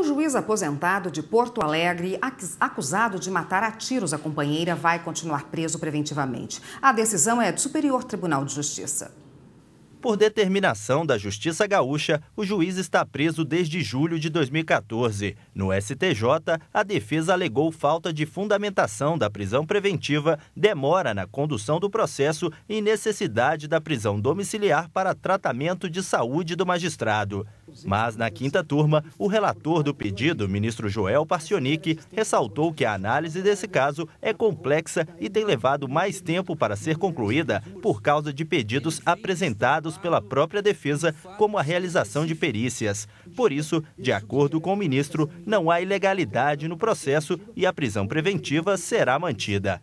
Um juiz aposentado de Porto Alegre, acusado de matar a tiros a companheira, vai continuar preso preventivamente. A decisão é do Superior Tribunal de Justiça. Por determinação da Justiça Gaúcha, o juiz está preso desde julho de 2014. No STJ, a defesa alegou falta de fundamentação da prisão preventiva, demora na condução do processo e necessidade da prisão domiciliar para tratamento de saúde do magistrado. Mas na quinta turma, o relator do pedido, ministro Joel Parcionic, ressaltou que a análise desse caso é complexa e tem levado mais tempo para ser concluída por causa de pedidos apresentados pela própria defesa, como a realização de perícias. Por isso, de acordo com o ministro, não há ilegalidade no processo e a prisão preventiva será mantida.